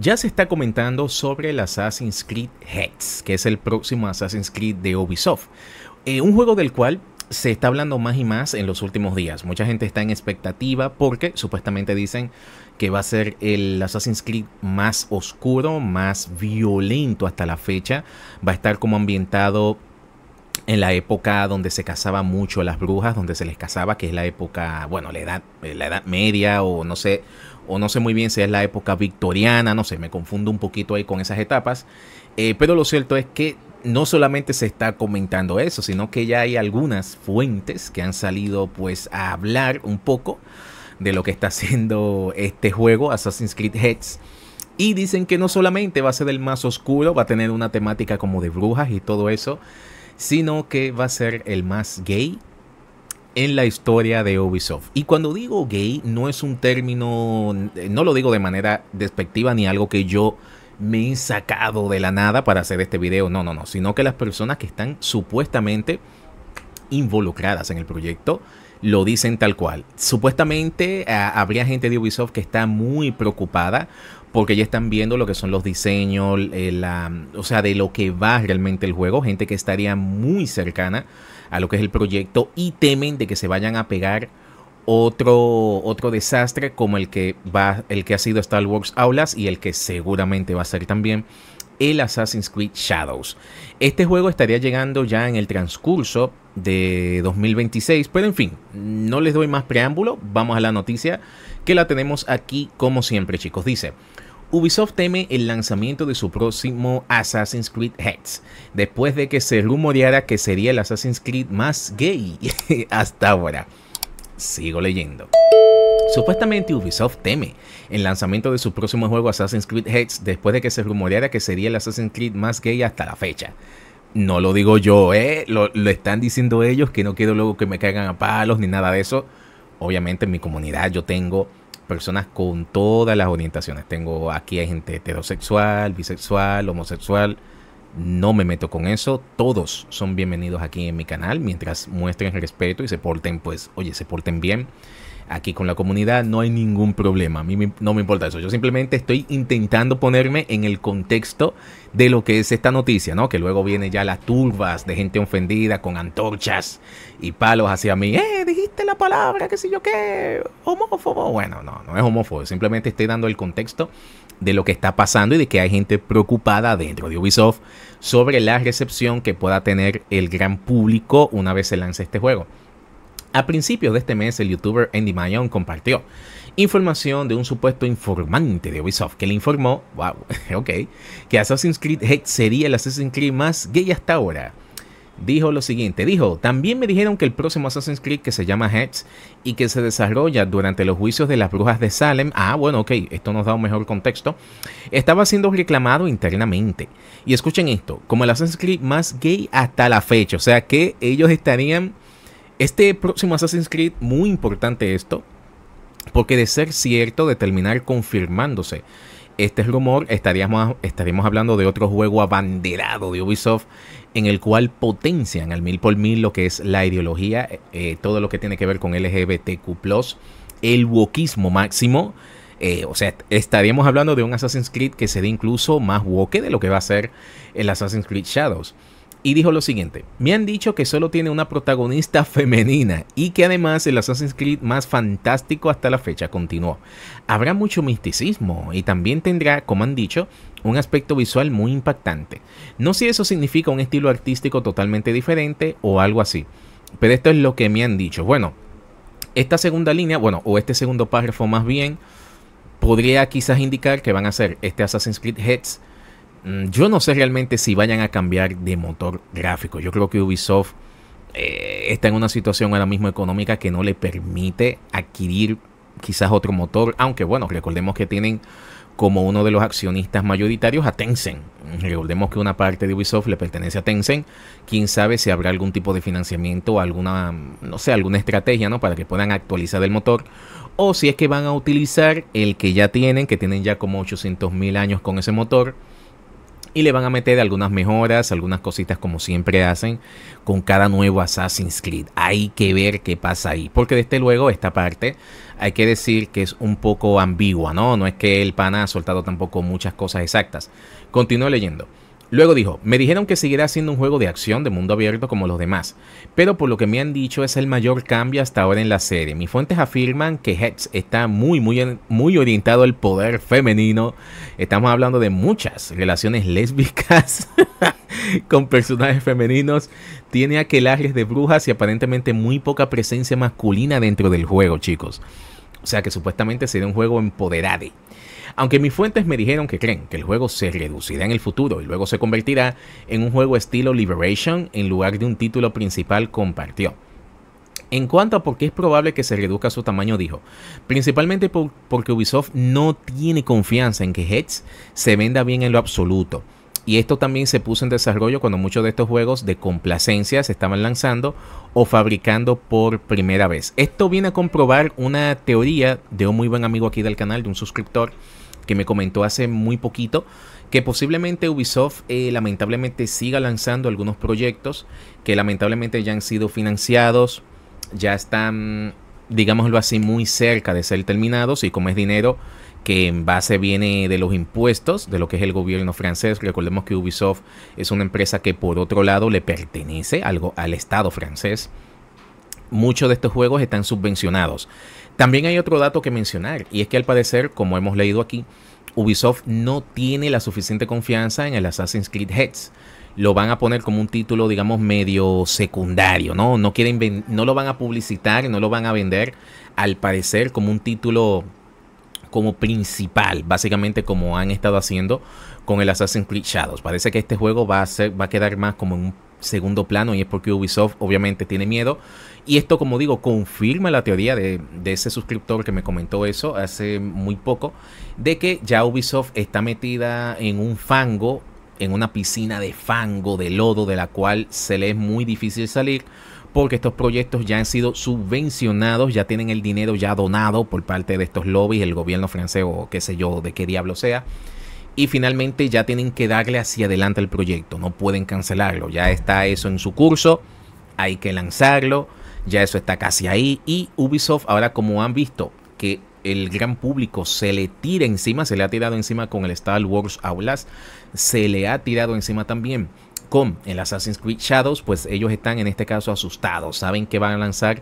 Ya se está comentando sobre el Assassin's Creed Hex, que es el próximo Assassin's Creed de Ubisoft. Eh, un juego del cual se está hablando más y más en los últimos días. Mucha gente está en expectativa porque supuestamente dicen que va a ser el Assassin's Creed más oscuro, más violento hasta la fecha. Va a estar como ambientado en la época donde se casaba mucho las brujas, donde se les casaba, que es la época, bueno, la edad, eh, la edad media o no sé, o no sé muy bien si es la época victoriana, no sé, me confundo un poquito ahí con esas etapas, eh, pero lo cierto es que no solamente se está comentando eso, sino que ya hay algunas fuentes que han salido pues a hablar un poco de lo que está haciendo este juego, Assassin's Creed Heads. Y dicen que no solamente va a ser el más oscuro, va a tener una temática como de brujas y todo eso, sino que va a ser el más gay en la historia de Ubisoft. Y cuando digo gay, no es un término, eh, no lo digo de manera despectiva ni algo que yo me he sacado de la nada para hacer este video, no, no, no, sino que las personas que están supuestamente involucradas en el proyecto lo dicen tal cual. Supuestamente ah, habría gente de Ubisoft que está muy preocupada porque ya están viendo lo que son los diseños, eh, la, o sea, de lo que va realmente el juego, gente que estaría muy cercana a lo que es el proyecto y temen de que se vayan a pegar otro, otro desastre como el que, va, el que ha sido Star Wars Aulas y el que seguramente va a ser también el Assassin's Creed Shadows. Este juego estaría llegando ya en el transcurso de 2026, pero en fin, no les doy más preámbulo, vamos a la noticia que la tenemos aquí como siempre chicos. Dice, Ubisoft teme el lanzamiento de su próximo Assassin's Creed Heads. después de que se rumoreara que sería el Assassin's Creed más gay hasta ahora. Sigo leyendo. Supuestamente Ubisoft teme el lanzamiento de su próximo juego Assassin's Creed Hex después de que se rumoreara que sería el Assassin's Creed más gay hasta la fecha. No lo digo yo, ¿eh? Lo, están diciendo ellos que no quiero luego que me caigan a palos ni nada de eso. Obviamente en mi comunidad yo tengo personas con todas las orientaciones. Tengo aquí hay gente heterosexual, bisexual, homosexual. No me meto con eso. Todos son bienvenidos aquí en mi canal mientras muestren respeto y se porten, pues, oye, se porten bien. Aquí con la comunidad no hay ningún problema. A mí no me importa eso. Yo simplemente estoy intentando ponerme en el contexto de lo que es esta noticia, ¿no? Que luego viene ya las turbas de gente ofendida con antorchas y palos hacia mí. ¡Eh! Dijiste la palabra, qué sé yo qué. Homófobo. Bueno, no, no es homófobo. Simplemente estoy dando el contexto de lo que está pasando y de que hay gente preocupada dentro de Ubisoft sobre la recepción que pueda tener el gran público una vez se lance este juego. A principios de este mes, el youtuber Andy Mayon compartió información de un supuesto informante de Ubisoft que le informó, wow, ok, que Assassin's Creed Hex sería el Assassin's Creed más gay hasta ahora. Dijo lo siguiente, dijo, también me dijeron que el próximo Assassin's Creed que se llama Hex y que se desarrolla durante los juicios de las brujas de Salem, ah bueno, ok, esto nos da un mejor contexto, estaba siendo reclamado internamente. Y escuchen esto, como el Assassin's Creed más gay hasta la fecha, o sea que ellos estarían este próximo Assassin's Creed, muy importante esto, porque de ser cierto, de terminar confirmándose este rumor, estaríamos, estaríamos hablando de otro juego abanderado de Ubisoft en el cual potencian al mil por mil lo que es la ideología, eh, eh, todo lo que tiene que ver con LGBTQ, el wokismo máximo. Eh, o sea, estaríamos hablando de un Assassin's Creed que se incluso más woke de lo que va a ser el Assassin's Creed Shadows y dijo lo siguiente, me han dicho que solo tiene una protagonista femenina y que además el Assassin's Creed más fantástico hasta la fecha continuó. Habrá mucho misticismo y también tendrá, como han dicho, un aspecto visual muy impactante. No sé si eso significa un estilo artístico totalmente diferente o algo así, pero esto es lo que me han dicho. Bueno, esta segunda línea, bueno, o este segundo párrafo más bien, podría quizás indicar que van a ser este Assassin's Creed Heads Mm, yo no sé realmente si vayan a cambiar de motor gráfico. Yo creo que Ubisoft eh, está en una situación ahora mismo económica que no le permite adquirir quizás otro motor, aunque bueno, recordemos que tienen como uno de los accionistas mayoritarios a Tencent. Recordemos que una parte de Ubisoft le pertenece a Tencent. Quién sabe si habrá algún tipo de financiamiento, o alguna, no sé, alguna estrategia, Para que puedan actualizar el motor. O si es que van a utilizar el que ya tienen, que tienen ya como 800 mil años con ese motor y le van a meter algunas mejoras, algunas cositas como siempre hacen con cada nuevo Assassin's Creed. Hay que ver qué pasa ahí, porque desde luego esta parte hay que decir que es un poco ambigua, ¿no? No es que el pana ha soltado tampoco muchas cosas exactas. Continúo leyendo. Luego dijo, me dijeron que seguirá siendo un juego de acción de mundo abierto como los demás, pero por lo que me han dicho es el mayor cambio hasta ahora en la serie. Mis fuentes afirman que Hex está muy, muy, muy orientado al poder femenino. Estamos hablando de muchas relaciones lésbicas con personajes femeninos. Tiene aquelajes de brujas y aparentemente muy poca presencia masculina dentro del juego, chicos. O sea que supuestamente sería un juego empoderado. Aunque mis fuentes me dijeron que creen que el juego se reducirá en el futuro y luego se convertirá en un juego estilo Liberation en lugar de un título principal compartió. En cuanto a por qué es probable que se reduzca su tamaño, dijo, principalmente porque Ubisoft no tiene confianza en que Heads se venda bien en lo absoluto y esto también se puso en desarrollo cuando muchos de estos juegos de complacencia se estaban lanzando o fabricando por primera vez. Esto viene a comprobar una teoría de un muy buen amigo aquí del canal, de un suscriptor que me comentó hace muy poquito que posiblemente Ubisoft eh, lamentablemente siga lanzando algunos proyectos que lamentablemente ya han sido financiados, ya están, digámoslo así, muy cerca de ser terminados y como es dinero que en base viene de los impuestos, de lo que es el gobierno francés. Recordemos que Ubisoft es una empresa que por otro lado le pertenece algo al Estado francés. Muchos de estos juegos están subvencionados. También hay otro dato que mencionar, y es que al parecer, como hemos leído aquí, Ubisoft no tiene la suficiente confianza en el Assassin's Creed Heads. Lo van a poner como un título, digamos, medio secundario, ¿no? No, quieren no lo van a publicitar, no lo van a vender, al parecer, como un título como principal, básicamente como han estado haciendo con el Assassin's Creed Shadows. Parece que este juego va a, ser, va a quedar más como en un segundo plano y es porque Ubisoft obviamente tiene miedo. Y esto, como digo, confirma la teoría de, de, ese suscriptor que me comentó eso hace muy poco, de que ya Ubisoft está metida en un fango, en una piscina de fango, de lodo, de la cual se le es muy difícil salir porque estos proyectos ya han sido subvencionados, ya tienen el dinero ya donado por parte de estos lobbies, el gobierno francés o qué sé yo, de qué diablo sea. Y finalmente ya tienen que darle hacia adelante el proyecto, no pueden cancelarlo, ya está eso en su curso, hay que lanzarlo, ya eso está casi ahí. Y Ubisoft ahora como han visto que el gran público se le tira encima, se le ha tirado encima con el Star Wars Aulas, se le ha tirado encima también. Con el Assassin's Creed Shadows, pues ellos están en este caso asustados, saben que van a lanzar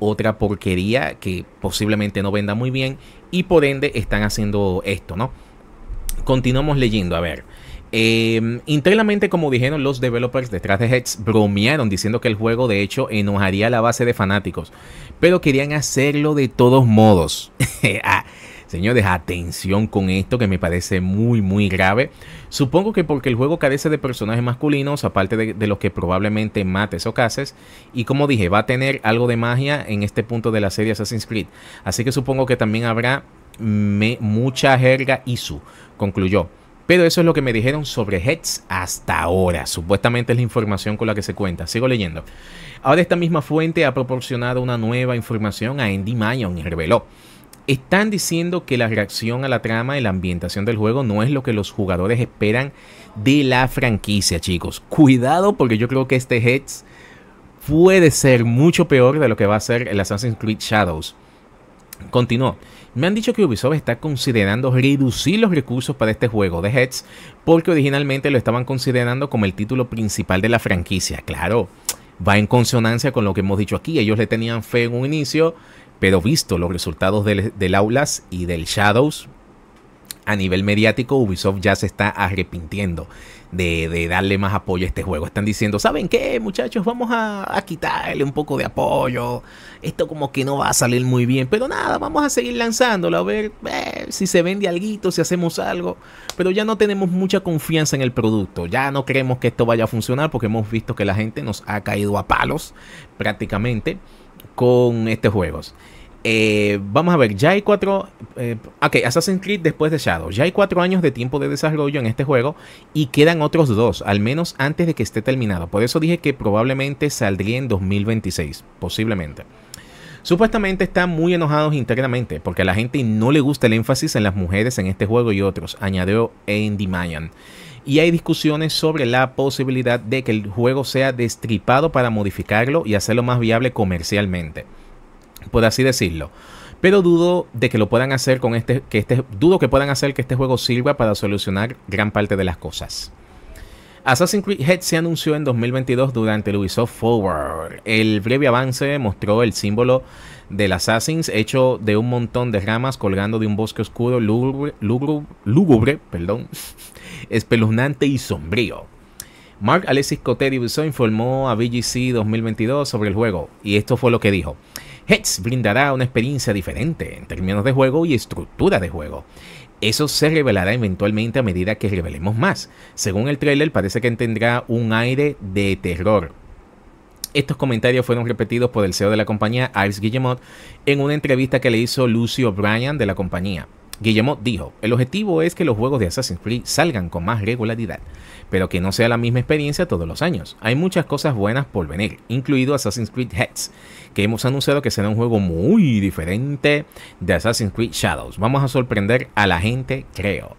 otra porquería que posiblemente no venda muy bien y por ende están haciendo esto, ¿no? Continuamos leyendo, a ver. Em, internamente, como dijeron los developers detrás de Hex, bromearon diciendo que el juego de hecho enojaría a la base de fanáticos, pero querían hacerlo de todos modos. Ah, Señores, atención con esto que me parece muy, muy grave. Supongo que porque el juego carece de personajes masculinos, aparte de, los que probablemente mates o cases. Y como dije, va a tener algo de magia en este punto de la serie Assassin's Creed. Así que supongo que también habrá mucha jerga su concluyó. Pero eso es lo que me dijeron sobre Heads hasta ahora. Supuestamente es la información con la que se cuenta. Sigo leyendo. Ahora esta misma fuente ha proporcionado una nueva información a Andy Mayon y reveló están diciendo que la reacción a la trama y la ambientación del juego no es lo que los jugadores esperan de la franquicia, chicos. Cuidado porque yo creo que este Heads puede ser mucho peor de lo que va a ser el Assassin's Creed Shadows. Continúo. Me han dicho que Ubisoft está considerando reducir los recursos para este juego de Heads porque originalmente lo estaban considerando como el título principal de la franquicia. Claro, va en consonancia con lo que hemos dicho aquí. Ellos le tenían fe en un inicio pero visto los resultados del, Aulas y del Shadows, a nivel mediático Ubisoft ya se está arrepintiendo de, darle más apoyo a este juego. Están diciendo, ¿saben qué muchachos? Vamos a, quitarle un poco de apoyo. Esto como que no va a salir muy bien. Pero nada, vamos a seguir lanzándolo. A ver eh, si se vende algo, si hacemos algo. Pero ya no tenemos mucha confianza en el producto. Ya no creemos que esto vaya a funcionar porque hemos visto que la gente nos ha caído a palos prácticamente con estos juegos. Eh, vamos a ver, ya hay cuatro. Eh, ok, Assassin's Creed después de Shadow. Ya hay cuatro años de tiempo de desarrollo en este juego y quedan otros dos, al menos antes de que esté terminado. Por eso dije que probablemente saldría en 2026, posiblemente. Supuestamente están muy enojados internamente porque a la gente no le gusta el énfasis en las mujeres en este juego y otros, añadió Andy Mayan y hay discusiones sobre la posibilidad de que el juego sea destripado para modificarlo y hacerlo más viable comercialmente, por así decirlo. Pero dudo de que lo puedan hacer con este, que este, dudo que puedan hacer que este juego sirva para solucionar gran parte de las cosas. Assassin's Creed Head se anunció en 2022 durante el Ubisoft Forward. El breve avance mostró el símbolo del Assassin's hecho de un montón de ramas colgando de un bosque oscuro lúgubre, lúgubre perdón, espeluznante y sombrío. Mark Alexis Cotelli informó a BGC 2022 sobre el juego y esto fue lo que dijo. Hex brindará una experiencia diferente en términos de juego y estructura de juego. Eso se revelará eventualmente a medida que revelemos más. Según el tráiler, parece que tendrá un aire de terror. Estos comentarios fueron repetidos por el CEO de la compañía, Ives Guillemot, en una entrevista que le hizo Lucio Bryan de la compañía. Guillermo dijo, el objetivo es que los juegos de Assassin's Creed salgan con más regularidad, pero que no sea la misma experiencia todos los años. Hay muchas cosas buenas por venir, incluido Assassin's Creed Heads, que hemos anunciado que será un juego muy diferente de Assassin's Creed Shadows. Vamos a sorprender a la gente, creo.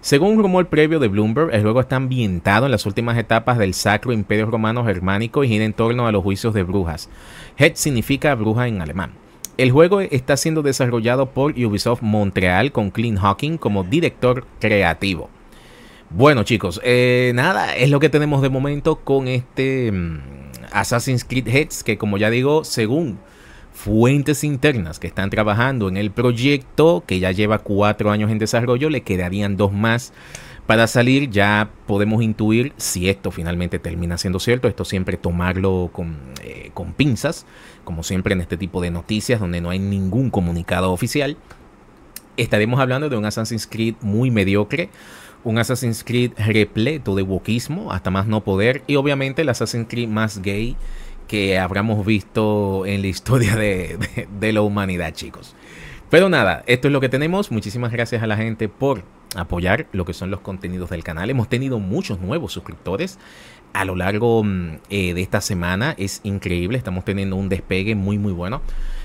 Según un rumor previo de Bloomberg, el juego está ambientado en las últimas etapas del Sacro Imperio Romano Germánico y gira en torno a los juicios de brujas. Heads significa bruja en alemán. El juego está siendo desarrollado por Ubisoft Montreal con Clint Hawking como director creativo. Bueno chicos, eh, nada, es lo que tenemos de momento con este mm, Assassin's Creed Heads, que como ya digo, según fuentes internas que están trabajando en el proyecto, que ya lleva cuatro años en desarrollo, le quedarían dos más para salir ya podemos intuir si esto finalmente termina siendo cierto, esto siempre tomarlo eh, con, pinzas, como siempre en este tipo de noticias donde no hay ningún comunicado oficial. Estaremos hablando de un Assassin's Creed muy mediocre, un Assassin's Creed repleto de wokismo, hasta más no poder, y obviamente el Assassin's Creed más gay que habramos visto en la historia de la humanidad, chicos. Pero nada, esto es lo que tenemos. Muchísimas gracias a la gente por apoyar lo que son los contenidos del canal. Hemos tenido muchos nuevos suscriptores a lo largo mm, eh, de esta semana. Es increíble, estamos teniendo un despegue muy muy bueno.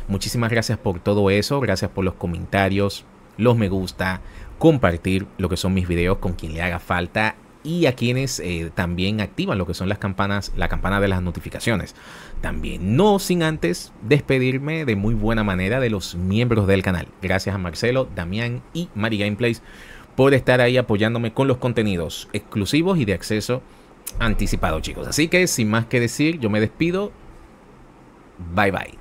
Muchísimas gracias por todo eso, gracias por los comentarios, los me gusta, compartir lo que son mis videos con quien le haga falta y a quienes eh, también activan lo que son las campanas, la campana de las notificaciones. También, no sin antes despedirme de muy buena manera de los miembros del canal. Gracias a Marcelo, Damián y Mari Gameplays por estar ahí apoyándome con los contenidos exclusivos y de acceso anticipado, chicos. Así que sin más que decir, yo me despido. Bye bye.